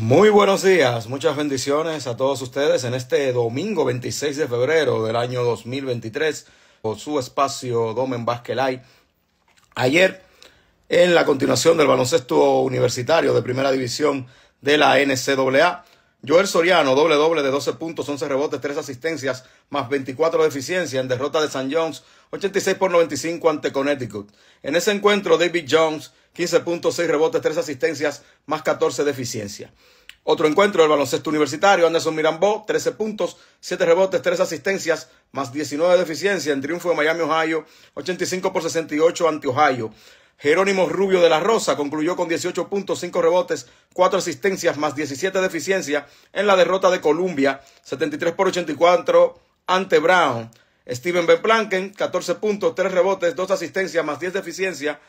Muy buenos días, muchas bendiciones a todos ustedes en este domingo 26 de febrero del año 2023 por su espacio Domen Ayer, en la continuación del baloncesto universitario de primera división de la NCAA, Joel Soriano, doble doble de 12 puntos, 11 rebotes, 3 asistencias, más 24 de eficiencia en derrota de San Jones, 86 por 95 ante Connecticut. En ese encuentro, David Jones, 15 puntos, 6 rebotes, 3 asistencias, más 14 de eficiencia. Otro encuentro del baloncesto universitario, Anderson Mirambó, 13 puntos, 7 rebotes, 3 asistencias, más 19 de eficiencia en triunfo de Miami, Ohio, 85 por 68 ante Ohio. Jerónimo Rubio de la Rosa concluyó con puntos, 5 rebotes, 4 asistencias más 17 de eficiencia en la derrota de Columbia, 73 por 84 ante Brown. Steven Ben Blanken, 14 puntos, 3 rebotes, 2 asistencias más 10 de eficiencia.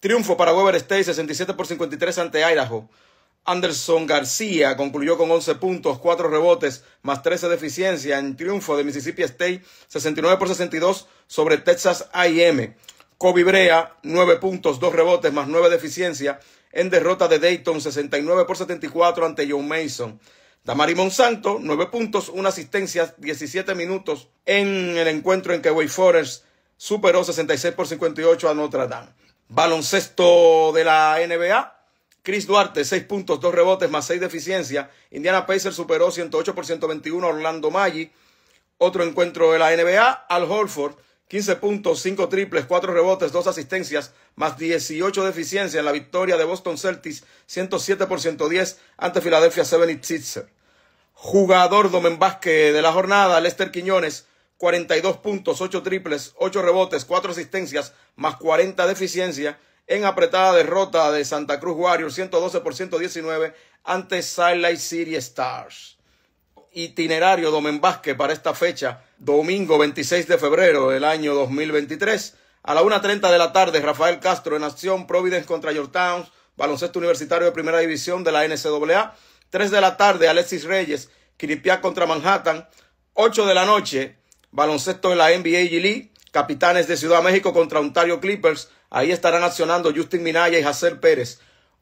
Triunfo para Weber State, 67 por 53 ante Idaho. Anderson García concluyó con 11 puntos, 4 rebotes, más 13 de eficiencia en triunfo de Mississippi State, 69 por 62 sobre Texas AM. Kobe Brea, 9 puntos, 2 rebotes, más 9 de eficiencia en derrota de Dayton, 69 por 74 ante John Mason. Damari Monsanto, 9 puntos, una asistencia, 17 minutos en el encuentro en que Way Forest superó 66 por 58 a Notre Dame. Baloncesto de la NBA. Chris Duarte, 6 puntos, dos rebotes, más 6 de eficiencia. Indiana Pacers superó 108 por 121 a Orlando Maggi. Otro encuentro de la NBA. Al Holford, 15 puntos, 5 triples, 4 rebotes, 2 asistencias, más 18 de eficiencia en la victoria de Boston Celtics, 107 por 110 ante Philadelphia 76 Jugador Domen Vázquez de la jornada, Lester Quiñones, 42 puntos, 8 triples, 8 rebotes, 4 asistencias, más 40 de eficiencia en apretada derrota de Santa Cruz Warriors, 112 por 119 ante Silent City Stars itinerario Domen Vázquez para esta fecha, domingo 26 de febrero del año 2023. A la 1.30 de la tarde, Rafael Castro en acción, Providence contra Yorktown, baloncesto universitario de primera división de la NCAA. 3 de la tarde, Alexis Reyes, Quiripiá contra Manhattan. 8 de la noche, baloncesto de la NBA G League, Capitanes de Ciudad México contra Ontario Clippers. Ahí estarán accionando Justin Minaya y Hacer Pérez.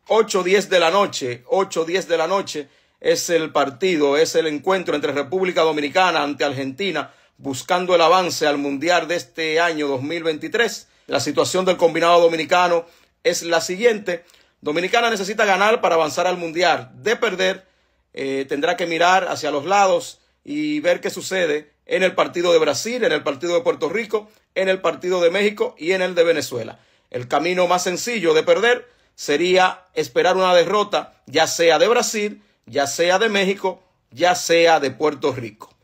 8.10 de la noche, 8.10 de la noche, es el partido, es el encuentro entre República Dominicana ante Argentina, buscando el avance al Mundial de este año 2023. La situación del combinado dominicano es la siguiente. Dominicana necesita ganar para avanzar al Mundial. De perder, eh, tendrá que mirar hacia los lados y ver qué sucede en el partido de Brasil, en el partido de Puerto Rico, en el partido de México y en el de Venezuela. El camino más sencillo de perder sería esperar una derrota, ya sea de Brasil, ya sea de México, ya sea de Puerto Rico.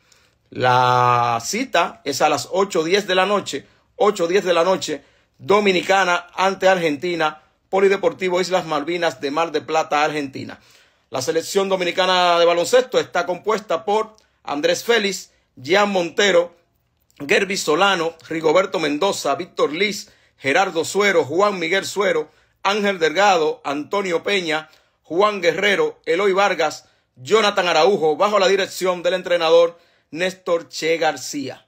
La cita es a las 8.10 de la noche, 8.10 de la noche, Dominicana ante Argentina, Polideportivo Islas Malvinas de Mar de Plata, Argentina. La selección dominicana de baloncesto está compuesta por Andrés Félix, Gian Montero, Gerby Solano, Rigoberto Mendoza, Víctor Liz, Gerardo Suero, Juan Miguel Suero, Ángel Delgado, Antonio Peña, Juan Guerrero, Eloy Vargas, Jonathan Araujo, bajo la dirección del entrenador Néstor Che García.